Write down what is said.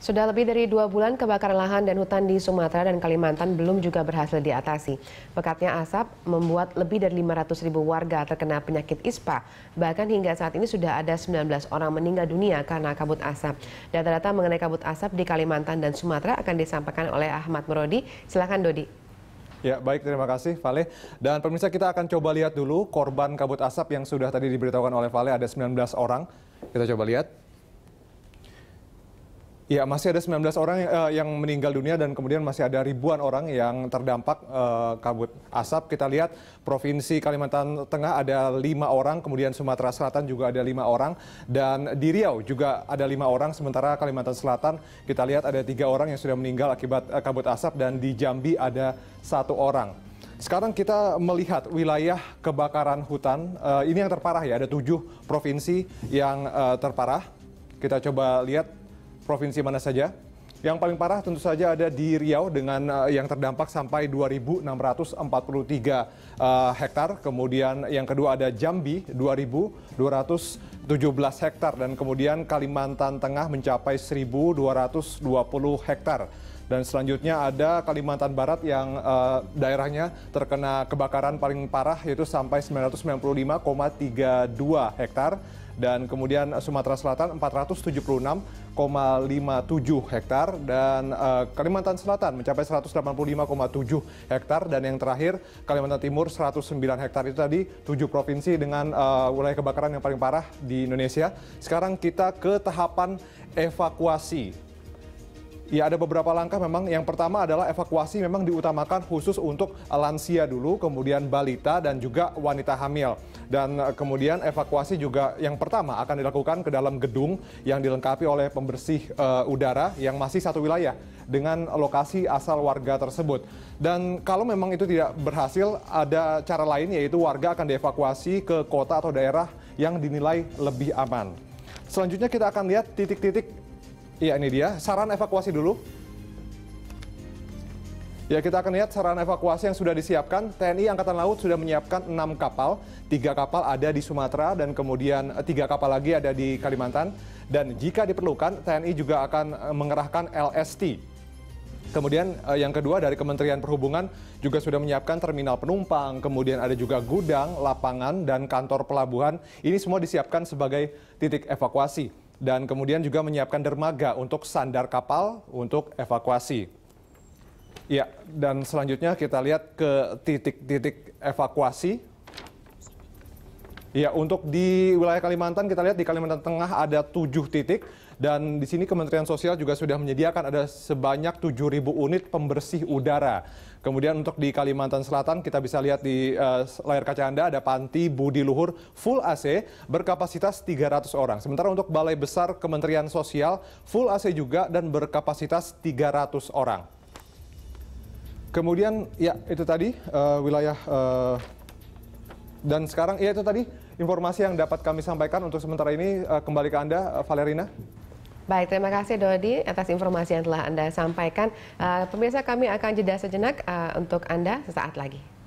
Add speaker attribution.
Speaker 1: Sudah lebih dari dua bulan kebakaran lahan dan hutan di Sumatera dan Kalimantan belum juga berhasil diatasi. Pekatnya asap membuat lebih dari 500 ribu warga terkena penyakit ISPA. Bahkan hingga saat ini sudah ada 19 orang meninggal dunia karena kabut asap. Data-data mengenai kabut asap di Kalimantan dan Sumatera akan disampaikan oleh Ahmad Merodi. Silakan Dodi.
Speaker 2: Ya, baik terima kasih Vale. Dan pemirsa kita akan coba lihat dulu korban kabut asap yang sudah tadi diberitahukan oleh Vale ada 19 orang. Kita coba lihat. Ya, masih ada 19 orang uh, yang meninggal dunia dan kemudian masih ada ribuan orang yang terdampak uh, kabut asap. Kita lihat Provinsi Kalimantan Tengah ada lima orang, kemudian Sumatera Selatan juga ada lima orang, dan di Riau juga ada lima orang. Sementara Kalimantan Selatan kita lihat ada tiga orang yang sudah meninggal akibat uh, kabut asap dan di Jambi ada satu orang. Sekarang kita melihat wilayah kebakaran hutan. Uh, ini yang terparah ya, ada tujuh provinsi yang uh, terparah. Kita coba lihat provinsi mana saja? Yang paling parah tentu saja ada di Riau dengan uh, yang terdampak sampai 2.643 uh, eh, hektar. Kemudian yang kedua ada Jambi 2.217 hektar dan kemudian Kalimantan Tengah mencapai 1.220 hektar. Dan selanjutnya ada Kalimantan Barat yang uh, daerahnya terkena kebakaran paling parah yaitu sampai 995,32 hektar dan kemudian eh, Sumatera Selatan 476,57 hektar dan uh, Kalimantan Selatan mencapai 185,7 hektar dan yang terakhir Kalimantan Timur 109 hektar itu tadi tujuh provinsi dengan uh, wilayah kebakaran yang paling parah di Indonesia. Sekarang kita ke tahapan evakuasi Ya, ada beberapa langkah memang. Yang pertama adalah evakuasi memang diutamakan khusus untuk lansia dulu, kemudian balita dan juga wanita hamil. Dan eh, kemudian evakuasi juga yang pertama akan dilakukan ke dalam gedung yang dilengkapi oleh pembersih uh, udara yang masih satu wilayah dengan lokasi asal warga tersebut. Dan kalau memang itu tidak berhasil, ada cara lain yaitu warga akan dievakuasi ke kota atau daerah yang dinilai lebih aman. Selanjutnya kita akan lihat titik-titik Iya, ini dia. Saran evakuasi dulu. Ya, kita akan lihat saran evakuasi yang sudah disiapkan. TNI Angkatan Laut sudah menyiapkan 6 kapal. Tiga kapal ada di Sumatera dan kemudian eh, tiga kapal lagi ada di Kalimantan. Dan jika diperlukan, TNI juga akan eh, mengerahkan LST. Kemudian eh, yang kedua dari Kementerian Perhubungan juga sudah menyiapkan terminal penumpang, kemudian ada juga gudang, lapangan, dan kantor pelabuhan. Ini semua disiapkan sebagai titik evakuasi dan kemudian juga menyiapkan dermaga untuk sandar kapal untuk evakuasi. Ya, dan selanjutnya kita lihat ke titik-titik evakuasi Ya, untuk di wilayah Kalimantan kita lihat di Kalimantan Tengah ada tujuh titik dan di sini Kementerian Sosial juga sudah menyediakan ada sebanyak 7.000 unit pembersih udara. Kemudian untuk di Kalimantan Selatan kita bisa lihat di uh, layar kaca Anda ada panti Budi Luhur full AC berkapasitas 300 orang. Sementara untuk Balai Besar Kementerian Sosial full AC juga dan berkapasitas 300 orang. Kemudian ya itu tadi uh, wilayah uh, dan sekarang, ya itu tadi informasi yang dapat kami sampaikan untuk sementara ini. Eh, kembali ke Anda, eh, Valerina.
Speaker 1: Baik, terima kasih Dodi atas informasi yang telah Anda sampaikan. Eh, pemirsa kami akan jeda sejenak untuk Anda sesaat lagi.